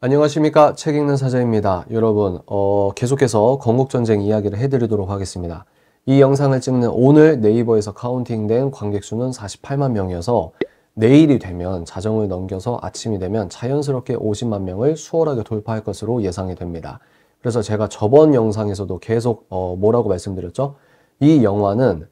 안녕하십니까 책 읽는 사자입니다 여러분 어, 계속해서 건국전쟁 이야기를 해드리도록 하겠습니다 이 영상을 찍는 오늘 네이버에서 카운팅된 관객 수는 48만 명이어서 내일이 되면 자정을 넘겨서 아침이 되면 자연스럽게 50만 명을 수월하게 돌파할 것으로 예상이 됩니다 그래서 제가 저번 영상에서도 계속 어, 뭐라고 말씀드렸죠 이 영화는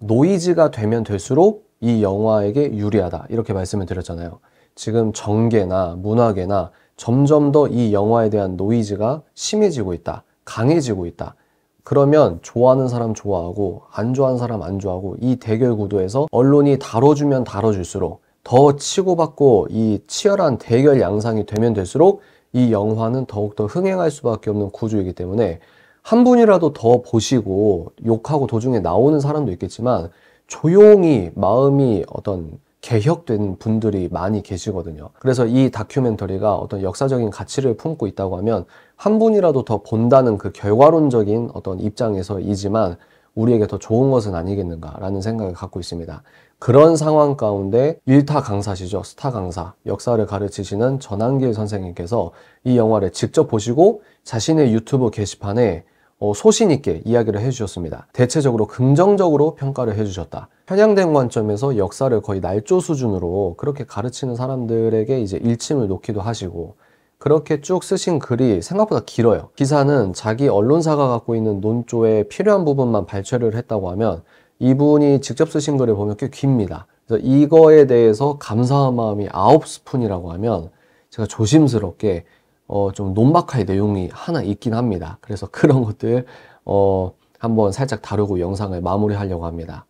노이즈가 되면 될수록 이 영화에게 유리하다 이렇게 말씀을 드렸잖아요 지금 정계나 문화계나 점점 더 이 영화에 대한 노이즈가 심해지고 있다. 강해지고 있다. 그러면 좋아하는 사람 좋아하고 안 좋아하는 사람 안 좋아하고 이 대결 구도에서 언론이 다뤄주면 다뤄줄수록 더 치고받고 이 치열한 대결 양상이 되면 될수록 이 영화는 더욱더 흥행할 수밖에 없는 구조이기 때문에 한 분이라도 더 보시고 욕하고 도중에 나오는 사람도 있겠지만 조용히 마음이 어떤 개혁된 분들이 많이 계시거든요. 그래서 이 다큐멘터리가 어떤 역사적인 가치를 품고 있다고 하면 한 분이라도 더 본다는 그 결과론적인 어떤 입장에서이지만 우리에게 더 좋은 것은 아니겠는가라는 생각을 갖고 있습니다. 그런 상황 가운데 일타 강사시죠. 스타 강사. 역사를 가르치시는 전한길 선생님께서 이 영화를 직접 보시고 자신의 유튜브 게시판에 어, 소신 있게 이야기를 해주셨습니다. 대체적으로 긍정적으로 평가를 해주셨다. 편향된 관점에서 역사를 거의 날조 수준으로 그렇게 가르치는 사람들에게 이제 일침을 놓기도 하시고 그렇게 쭉 쓰신 글이 생각보다 길어요. 기사는 자기 언론사가 갖고 있는 논조에 필요한 부분만 발췌를 했다고 하면 이분이 직접 쓰신 글을 보면 꽤 깁니다. 그래서 이거에 대해서 감사한 마음이 아홉 스푼이라고 하면 제가 조심스럽게 어, 좀 논박할 내용이 하나 있긴 합니다. 그래서 그런 것들 어, 한번 살짝 다루고 영상을 마무리하려고 합니다.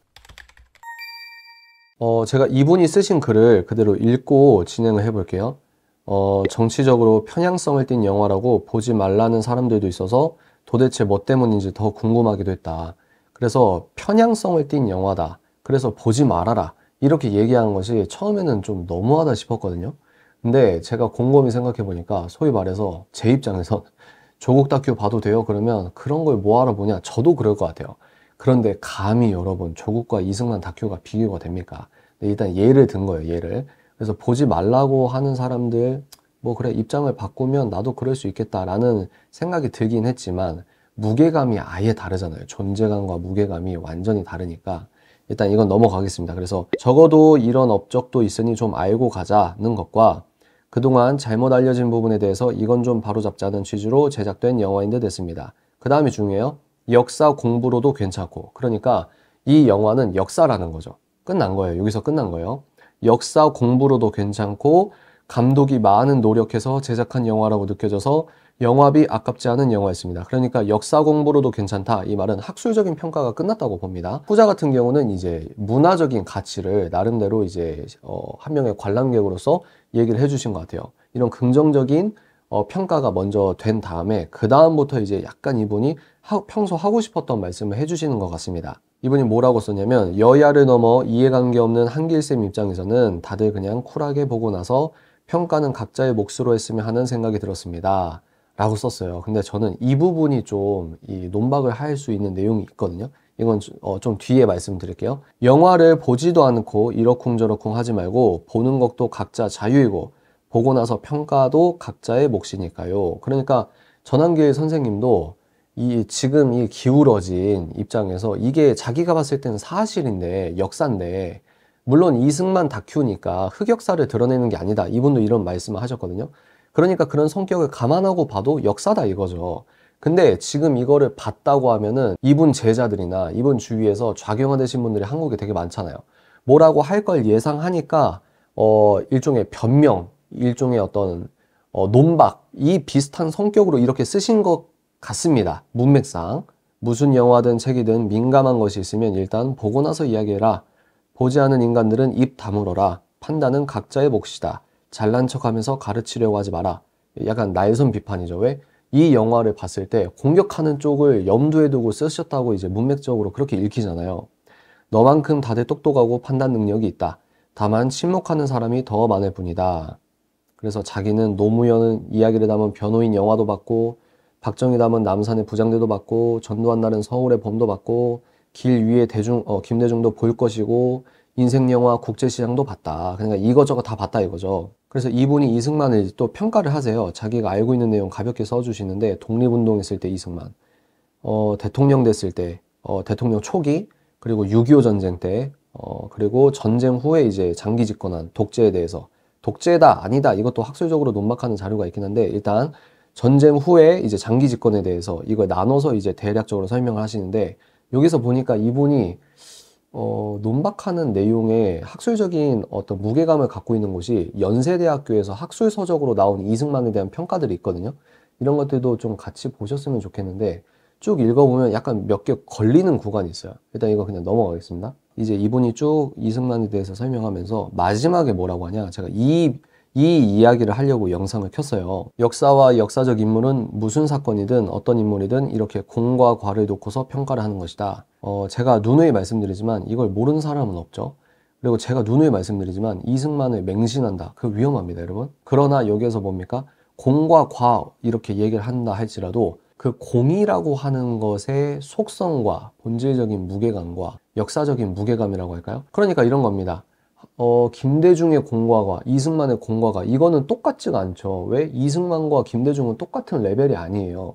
어, 제가 이분이 쓰신 글을 그대로 읽고 진행을 해볼게요. 어, 정치적으로 편향성을 띤 영화라고 보지 말라는 사람들도 있어서 도대체 뭐 때문인지 더 궁금하기도 했다. 그래서 편향성을 띤 영화다. 그래서 보지 말아라. 이렇게 얘기한 것이 처음에는 좀 너무하다 싶었거든요. 근데 제가 곰곰이 생각해 보니까 소위 말해서 제 입장에서 조국 다큐 봐도 돼요? 그러면 그런 걸 뭐 알아보냐? 저도 그럴 것 같아요. 그런데 감히 여러분 조국과 이승만 다큐가 비교가 됩니까? 네, 일단 예를 든 거예요, 예를. 그래서 보지 말라고 하는 사람들 뭐 그래 입장을 바꾸면 나도 그럴 수 있겠다라는 생각이 들긴 했지만 무게감이 아예 다르잖아요. 존재감과 무게감이 완전히 다르니까 일단 이건 넘어가겠습니다. 그래서 적어도 이런 업적도 있으니 좀 알고 가자는 것과 그동안 잘못 알려진 부분에 대해서 이건 좀 바로잡자는 취지로 제작된 영화인데 됐습니다. 그 다음이 중요해요. 역사 공부로도 괜찮고 그러니까 이 영화는 역사라는 거죠. 끝난 거예요. 여기서 끝난 거예요. 역사 공부로도 괜찮고 감독이 많은 노력해서 제작한 영화라고 느껴져서 영화비 아깝지 않은 영화였습니다. 그러니까 역사 공부로도 괜찮다. 이 말은 학술적인 평가가 끝났다고 봅니다. 후자 같은 경우는 이제 문화적인 가치를 나름대로 이제 어, 한 명의 관람객으로서 얘기를 해주신 것 같아요. 이런 긍정적인 어, 평가가 먼저 된 다음에 그 다음부터 이제 약간 이분이 하, 평소 하고 싶었던 말씀을 해주시는 것 같습니다. 이분이 뭐라고 썼냐면 여야를 넘어 이해관계 없는 한길쌤 입장에서는 다들 그냥 쿨하게 보고 나서 평가는 각자의 몫으로 했으면 하는 생각이 들었습니다. 라고 썼어요. 근데 저는 이 부분이 좀 이 논박을 할 수 있는 내용이 있거든요. 이건 어, 좀 뒤에 말씀드릴게요. 영화를 보지도 않고 이러쿵저러쿵 하지 말고 보는 것도 각자 자유이고 보고 나서 평가도 각자의 몫이니까요. 그러니까 전환길 선생님도 이 지금 이 기울어진 입장에서 이게 자기가 봤을 때는 사실인데 역사인데 물론 이승만 다큐니까 흑역사를 드러내는 게 아니다. 이분도 이런 말씀을 하셨거든요. 그러니까 그런 성격을 감안하고 봐도 역사다 이거죠. 근데 지금 이거를 봤다고 하면은 이분 제자들이나 이분 주위에서 좌경화되신 분들이 한국에 되게 많잖아요. 뭐라고 할 걸 예상하니까 어 일종의 변명, 일종의 어떤 어, 논박 이 비슷한 성격으로 이렇게 쓰신 것 같습니다. 문맥상 무슨 영화든 책이든 민감한 것이 있으면 일단 보고 나서 이야기해라. 보지 않은 인간들은 입 다물어라. 판단은 각자의 몫이다. 잘난 척하면서 가르치려고 하지 마라. 약간 날선 비판이죠. 왜? 이 영화를 봤을 때 공격하는 쪽을 염두에 두고 쓰셨다고 이제 문맥적으로 그렇게 읽히잖아요. 너만큼 다들 똑똑하고 판단 능력이 있다. 다만 침묵하는 사람이 더 많을 뿐이다. 그래서 자기는 노무현 은 이야기를 담은 변호인 영화도 봤고 박정희 담은 남산의 부장대도 봤고 전두환 날은 서울의 범도 봤고길 위에 대중 어, 김대중도 볼 것이고 인생 영화 국제시장도 봤다. 그러니까 이것저것 다 봤다 이거죠. 그래서 이분이 이승만을 또 평가를 하세요. 자기가 알고 있는 내용 가볍게 써주시는데 독립운동 했을 때 이승만, 어, 대통령 됐을 때, 어, 대통령 초기, 그리고 6.25 전쟁 때, 어, 그리고 전쟁 후에 이제 장기 집권한 독재에 대해서 독재다 아니다 이것도 학술적으로 논박하는 자료가 있긴 한데 일단 전쟁 후에 이제 장기 집권에 대해서 이걸 나눠서 이제 대략적으로 설명을 하시는데 여기서 보니까 이분이 어, 논박하는 내용의 학술적인 어떤 무게감을 갖고 있는 곳이 연세대학교에서 학술서적으로 나온 이승만에 대한 평가들이 있거든요. 이런 것들도 좀 같이 보셨으면 좋겠는데 쭉 읽어보면 약간 몇 개 걸리는 구간이 있어요. 일단 이거 그냥 넘어가겠습니다. 이제 이분이 쭉 이승만에 대해서 설명하면서 마지막에 뭐라고 하냐. 제가 이이 이야기를 하려고 영상을 켰어요. 역사와 역사적 인물은 무슨 사건이든 어떤 인물이든 이렇게 공과 과를 놓고서 평가를 하는 것이다. 어, 제가 누누이 말씀드리지만 이걸 모르는 사람은 없죠. 그리고 제가 누누이 말씀드리지만 이승만을 맹신한다. 그 위험합니다, 여러분. 그러나 여기에서 뭡니까? 공과 과 이렇게 얘기를 한다 할지라도 그 공이라고 하는 것의 속성과 본질적인 무게감과 역사적인 무게감이라고 할까요? 그러니까 이런 겁니다. 어, 김대중의 공과가, 이승만의 공과가, 이거는 똑같지가 않죠. 왜? 이승만과 김대중은 똑같은 레벨이 아니에요.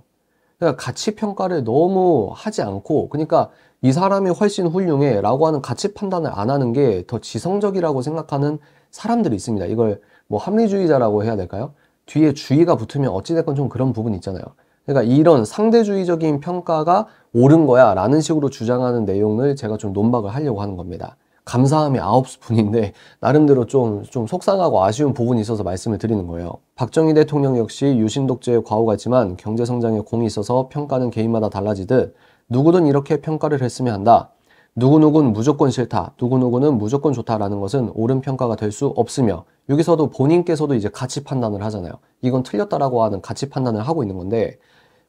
그러니까 가치 평가를 너무 하지 않고, 그러니까 이 사람이 훨씬 훌륭해 라고 하는 가치 판단을 안 하는 게 더 지성적이라고 생각하는 사람들이 있습니다. 이걸 뭐 합리주의자라고 해야 될까요? 뒤에 주의가 붙으면 어찌됐건 좀 그런 부분이 있잖아요. 그러니까 이런 상대주의적인 평가가 옳은 거야 라는 식으로 주장하는 내용을 제가 좀 논박을 하려고 하는 겁니다. 감사함이 아홉 스푼인데 나름대로 좀, 좀 속상하고 아쉬운 부분이 있어서 말씀을 드리는 거예요. 박정희 대통령 역시 유신 독재의 과오가있지만 경제 성장에 공이 있어서 평가는 개인마다 달라지듯 누구든 이렇게 평가를 했으면 한다. 누구누군 무조건 싫다, 누구누구는 무조건 좋다라는 것은 옳은 평가가 될 수 없으며 여기서도 본인께서도 이제 가치 판단을 하잖아요. 이건 틀렸다라고 하는 가치 판단을 하고 있는 건데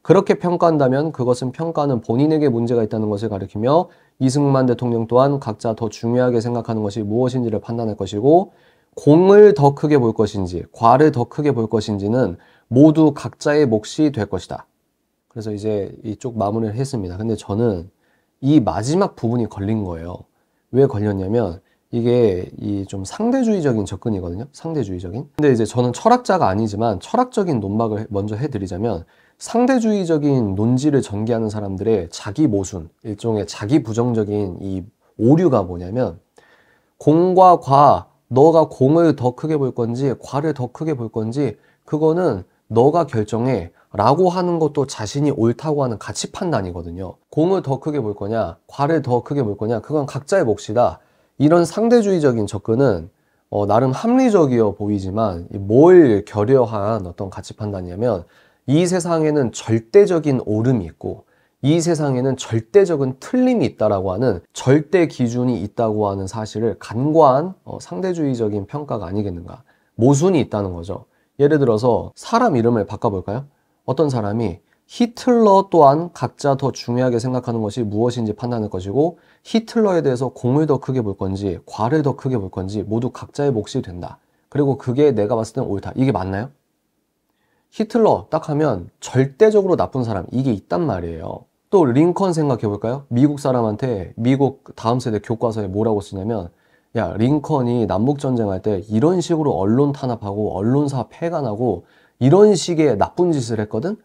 그렇게 평가한다면 그것은 평가는 본인에게 문제가 있다는 것을 가리키며 이승만 대통령 또한 각자 더 중요하게 생각하는 것이 무엇인지를 판단할 것이고 공을 더 크게 볼 것인지 과를 더 크게 볼 것인지는 모두 각자의 몫이 될 것이다. 그래서 이제 이쪽 마무리를 했습니다. 근데 저는 이 마지막 부분이 걸린 거예요. 왜 걸렸냐면 이게 이 좀 상대주의적인 접근이거든요. 상대주의적인. 근데 이제 저는 철학자가 아니지만 철학적인 논박을 먼저 해드리자면 상대주의적인 논지를 전개하는 사람들의 자기 모순, 일종의 자기 부정적인 이 오류가 뭐냐면 공과 과, 너가 공을 더 크게 볼 건지 과를 더 크게 볼 건지 그거는 너가 결정해 라고 하는 것도 자신이 옳다고 하는 가치 판단이거든요. 공을 더 크게 볼 거냐, 과를 더 크게 볼 거냐, 그건 각자의 몫이다. 이런 상대주의적인 접근은 어, 나름 합리적이어 보이지만 뭘 결여한 어떤 가치 판단이냐면 이 세상에는 절대적인 옳음이 있고 이 세상에는 절대적인 틀림이 있다라고 하는 절대 기준이 있다고 하는 사실을 간과한 어, 상대주의적인 평가가 아니겠는가 모순이 있다는 거죠 예를 들어서 사람 이름을 바꿔볼까요? 어떤 사람이 히틀러 또한 각자 더 중요하게 생각하는 것이 무엇인지 판단할 것이고 히틀러에 대해서 공을 더 크게 볼 건지 과를 더 크게 볼 건지 모두 각자의 몫이 된다. 그리고 그게 내가 봤을 땐 옳다. 이게 맞나요? 히틀러 딱 하면 절대적으로 나쁜 사람 이게 있단 말이에요. 또 링컨 생각해 볼까요? 미국 사람한테 미국 다음 세대 교과서에 뭐라고 쓰냐면 야 링컨이 남북 전쟁할 때 이런 식으로 언론 탄압하고 언론사 폐간하고 이런 식의 나쁜 짓을 했거든.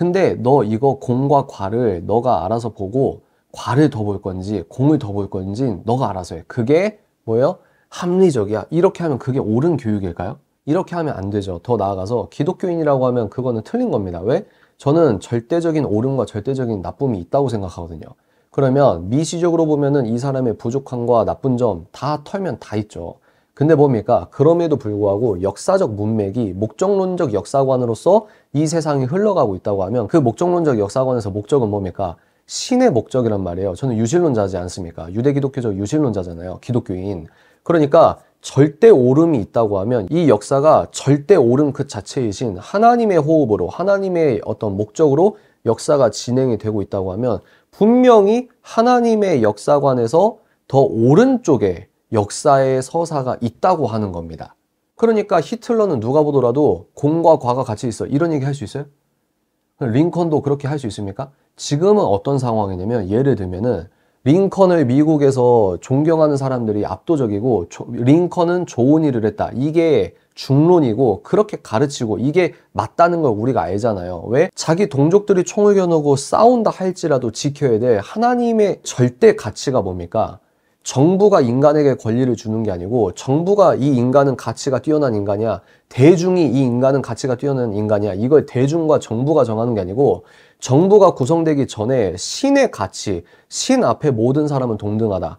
근데 너 이거 공과 과를 너가 알아서 보고 과를 더 볼 건지 공을 더 볼 건지 너가 알아서 해. 그게 뭐예요? 합리적이야. 이렇게 하면 그게 옳은 교육일까요? 이렇게 하면 안 되죠. 더 나아가서 기독교인이라고 하면 그거는 틀린 겁니다. 왜? 저는 절대적인 옳음과 절대적인 나쁨이 있다고 생각하거든요. 그러면 미시적으로 보면은 이 사람의 부족함과 나쁜 점 다 털면 다 있죠. 근데 보니까 그럼에도 불구하고 역사적 문맥이 목적론적 역사관으로서 이 세상이 흘러가고 있다고 하면 그 목적론적 역사관에서 목적은 뭡니까? 신의 목적이란 말이에요. 저는 유실론자지 않습니까? 유대 기독교적 유실론자잖아요. 기독교인. 그러니까 절대 오름이 있다고 하면 이 역사가 절대 오름 그 자체이신 하나님의 호흡으로 하나님의 어떤 목적으로 역사가 진행이 되고 있다고 하면 분명히 하나님의 역사관에서 더 오른쪽에 역사의 서사가 있다고 하는 겁니다. 그러니까 히틀러는 누가 보더라도 공과 과가 같이 있어. 이런 얘기 할 수 있어요? 링컨도 그렇게 할 수 있습니까? 지금은 어떤 상황이냐면 예를 들면은 링컨을 미국에서 존경하는 사람들이 압도적이고 조, 링컨은 좋은 일을 했다. 이게 중론이고 그렇게 가르치고 이게 맞다는 걸 우리가 알잖아요. 왜? 자기 동족들이 총을 겨누고 싸운다 할지라도 지켜야 될 하나님의 절대 가치가 뭡니까? 정부가 인간에게 권리를 주는 게 아니고 정부가 이 인간은 가치가 뛰어난 인간이야 대중이 이 인간은 가치가 뛰어난 인간이야 이걸 대중과 정부가 정하는 게 아니고 정부가 구성되기 전에 신의 가치 신 앞에 모든 사람은 동등하다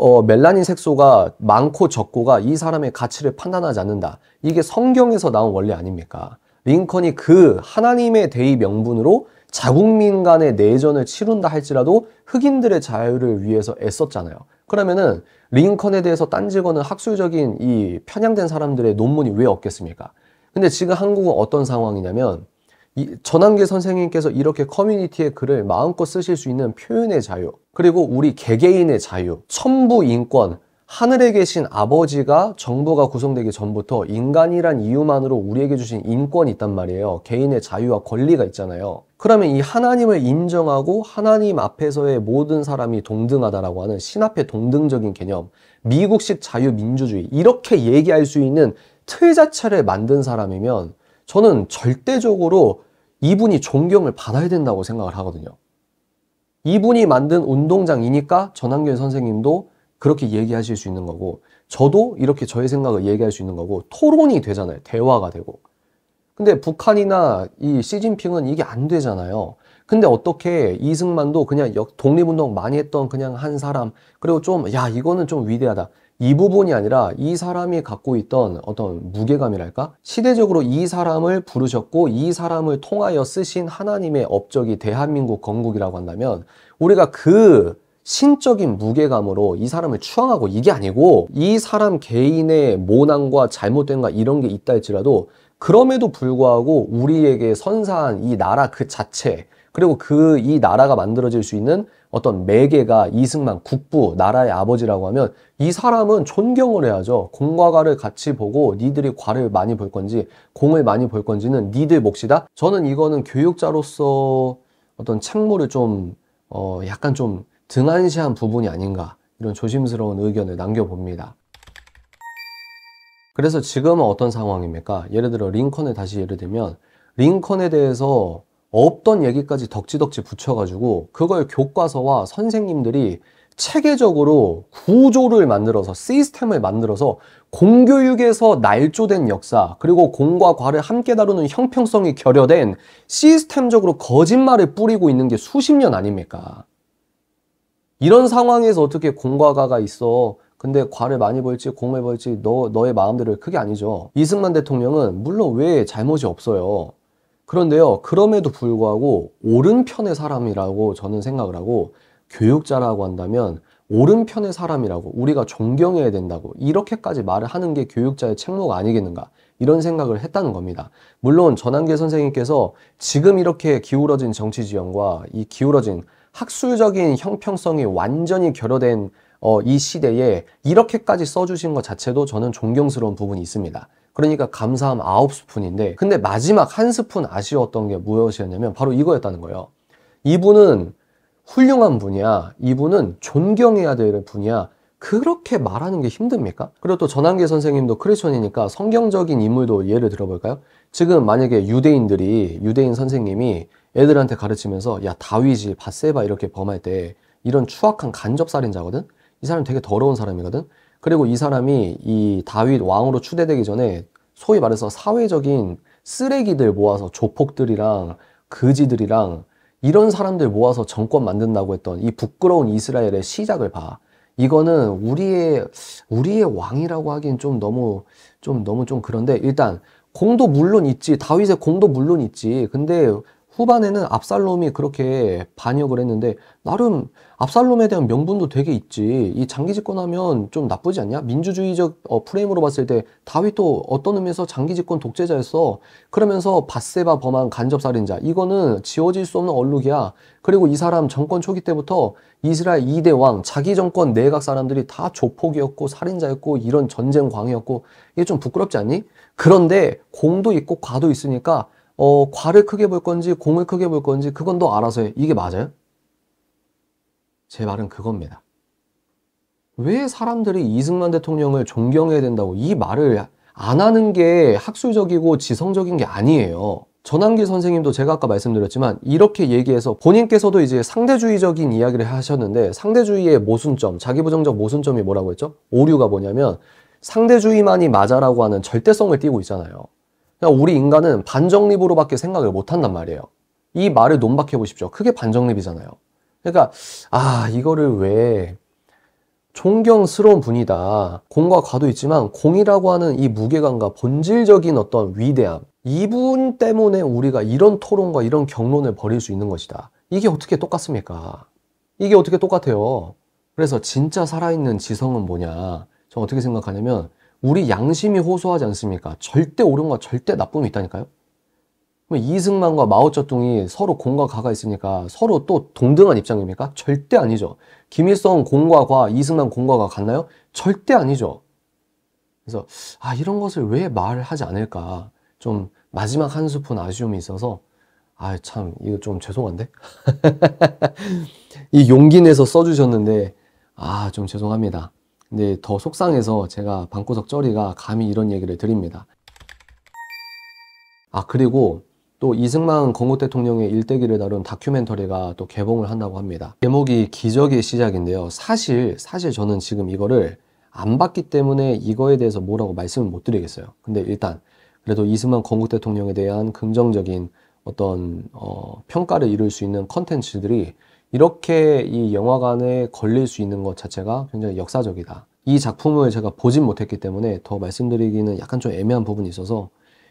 어, 멜라닌 색소가 많고 적고가 이 사람의 가치를 판단하지 않는다 이게 성경에서 나온 원리 아닙니까 링컨이 그 하나님의 대의 명분으로 자국민 간의 내전을 치룬다 할지라도 흑인들의 자유를 위해서 애썼잖아요 그러면은 링컨에 대해서 딴 직원은 학술적인 이 편향된 사람들의 논문이 왜 없겠습니까? 근데 지금 한국은 어떤 상황이냐면 이 전환계 선생님께서 이렇게 커뮤니티의 글을 마음껏 쓰실 수 있는 표현의 자유 그리고 우리 개개인의 자유, 천부 인권 하늘에 계신 아버지가 정부가 구성되기 전부터 인간이란 이유만으로 우리에게 주신 인권이 있단 말이에요. 개인의 자유와 권리가 있잖아요. 그러면 이 하나님을 인정하고 하나님 앞에서의 모든 사람이 동등하다라고 하는 신앞의 동등적인 개념, 미국식 자유민주주의, 이렇게 얘기할 수 있는 틀 자체를 만든 사람이면 저는 절대적으로 이분이 존경을 받아야 된다고 생각을 하거든요. 이분이 만든 운동장이니까 전한결 선생님도 그렇게 얘기하실 수 있는 거고 저도 이렇게 저의 생각을 얘기할 수 있는 거고 토론이 되잖아요. 대화가 되고. 근데 북한이나 이 시진핑은 이게 안 되잖아요. 근데 어떻게 이승만도 그냥 역, 독립운동 많이 했던 그냥 한 사람 그리고 좀 야 이거는 좀 위대하다. 이 부분이 아니라 이 사람이 갖고 있던 어떤 무게감이랄까? 시대적으로 이 사람을 부르셨고 이 사람을 통하여 쓰신 하나님의 업적이 대한민국 건국이라고 한다면 우리가 그 신적인 무게감으로 이 사람을 추앙하고 이게 아니고 이 사람 개인의 모난과 잘못된가 이런 게 있다 할지라도 그럼에도 불구하고 우리에게 선사한 이 나라 그 자체 그리고 그 이 나라가 만들어질 수 있는 어떤 매개가 이승만 국부 나라의 아버지라고 하면 이 사람은 존경을 해야죠 공과 가를 같이 보고 니들이 과를 많이 볼 건지 공을 많이 볼 건지는 니들 몫이다 저는 이거는 교육자로서 어떤 책무를 좀어 약간 좀 등한시한 부분이 아닌가 이런 조심스러운 의견을 남겨봅니다. 그래서 지금은 어떤 상황입니까? 예를 들어 링컨을 다시 예를 들면 링컨에 대해서 없던 얘기까지 덕지덕지 붙여가지고 그걸 교과서와 선생님들이 체계적으로 구조를 만들어서 시스템을 만들어서 공교육에서 날조된 역사 그리고 공과 과를 함께 다루는 형평성이 결여된 시스템적으로 거짓말을 뿌리고 있는 게 수십 년 아닙니까? 이런 상황에서 어떻게 공과 가가 있어 근데 과를 많이 벌지 공을 벌지 너, 너의 마음대로 그게 아니죠 이승만 대통령은 물론 왜 잘못이 없어요 그런데요 그럼에도 불구하고 오른편의 사람이라고 저는 생각을 하고 교육자라고 한다면 오른편의 사람이라고 우리가 존경해야 된다고 이렇게까지 말을 하는 게 교육자의 책무가 아니겠는가 이런 생각을 했다는 겁니다. 물론 전한길 선생님께서 지금 이렇게 기울어진 정치 지형과 이 기울어진 학술적인 형평성이 완전히 결여된 어, 이 시대에 이렇게까지 써주신 것 자체도 저는 존경스러운 부분이 있습니다. 그러니까 감사함 아홉 스푼인데 근데 마지막 한 스푼 아쉬웠던 게 무엇이었냐면 바로 이거였다는 거예요. 이분은 훌륭한 분이야. 이분은 존경해야 될 분이야. 그렇게 말하는 게 힘듭니까? 그리고 또 전한계 선생님도 크리스천이니까 성경적인 인물도 예를 들어볼까요? 지금 만약에 유대인들이 유대인 선생님이 애들한테 가르치면서 야 다윗이 바세바 이렇게 범할 때 이런 추악한 간접살인자거든 이 사람 되게 더러운 사람이거든 그리고 이 사람이 이 다윗 왕으로 추대되기 전에 소위 말해서 사회적인 쓰레기들 모아서 조폭들이랑 그지들이랑 이런 사람들 모아서 정권 만든다고 했던 이 부끄러운 이스라엘의 시작을 봐. 이거는 우리의 우리의 왕이라고 하긴 좀 너무 좀 너무 좀 그런데 일단 공도 물론 있지 다윗의 공도 물론 있지 근데 후반에는 압살롬이 그렇게 반역을 했는데 나름 압살롬에 대한 명분도 되게 있지 이 장기 집권하면 좀 나쁘지 않냐 민주주의적 어, 프레임으로 봤을 때 다윗도 어떤 의미에서 장기 집권 독재자였어 그러면서 바세바 범한 간접살인자 이거는 지워질 수 없는 얼룩이야 그리고 이 사람 정권 초기 때부터 이스라엘 2대 왕 자기 정권 내각 사람들이 다 조폭이었고 살인자였고 이런 전쟁 광이었고 이게 좀 부끄럽지 않니? 그런데 공도 있고 과도 있으니까 어, 과를 크게 볼 건지 공을 크게 볼 건지 그건 너 알아서 해. 이게 맞아요? 제 말은 그겁니다. 왜 사람들이 이승만 대통령을 존경해야 된다고 이 말을 안 하는 게 학술적이고 지성적인 게 아니에요. 전환기 선생님도 제가 아까 말씀드렸지만 이렇게 얘기해서 본인께서도 이제 상대주의적인 이야기를 하셨는데 상대주의의 모순점, 자기부정적 모순점이 뭐라고 했죠? 오류가 뭐냐면 상대주의만이 맞아라고 하는 절대성을 띄고 있잖아요. 그러니까 우리 인간은 반정립으로밖에 생각을 못한단 말이에요. 이 말을 논박해 보십시오. 그게 반정립이잖아요. 그러니까 아 이거를 왜 존경스러운 분이다. 공과 과도 있지만 공이라고 하는 이 무게감과 본질적인 어떤 위대함 이분 때문에 우리가 이런 토론과 이런 경론을 벌일 수 있는 것이다. 이게 어떻게 똑같습니까? 이게 어떻게 똑같아요? 그래서 진짜 살아있는 지성은 뭐냐? 저는 어떻게 생각하냐면 우리 양심이 호소하지 않습니까? 절대 옳음과 절대 나쁨이 있다니까요. 뭐 이승만과 마오쩌둥이 서로 공과 가가 있으니까 서로 또 동등한 입장입니까? 절대 아니죠. 김일성 공과 과, 이승만 공과 가 같나요? 절대 아니죠. 그래서 아 이런 것을 왜 말하지 않을까? 좀 마지막 한 스푼 아쉬움이 있어서 아 참 이거 좀 죄송한데 이 용기 내서 써주셨는데 아 좀 죄송합니다. 근데 네, 더 속상해서 제가 방구석 쩌리가 감히 이런 얘기를 드립니다. 아 그리고 또 이승만 건국 대통령의 일대기를 다룬 다큐멘터리가 또 개봉을 한다고 합니다. 제목이 기적의 시작인데요. 사실 사실 저는 지금 이거를 안 봤기 때문에 이거에 대해서 뭐라고 말씀을 못 드리겠어요. 근데 일단 그래도 이승만 건국 대통령에 대한 긍정적인 어떤 어, 평가를 이룰 수 있는 컨텐츠들이 이렇게 이 영화관에 걸릴 수 있는 것 자체가 굉장히 역사적이다. 이 작품을 제가 보진 못했기 때문에 더 말씀드리기는 약간 좀 애매한 부분이 있어서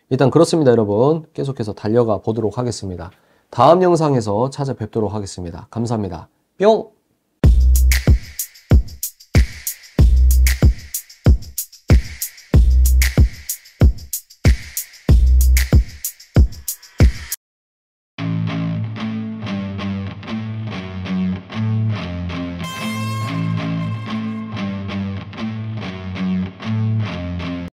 일단 그렇습니다 여러분 계속해서 달려가 보도록 하겠습니다. 다음 영상에서 찾아뵙도록 하겠습니다. 감사합니다. 뿅!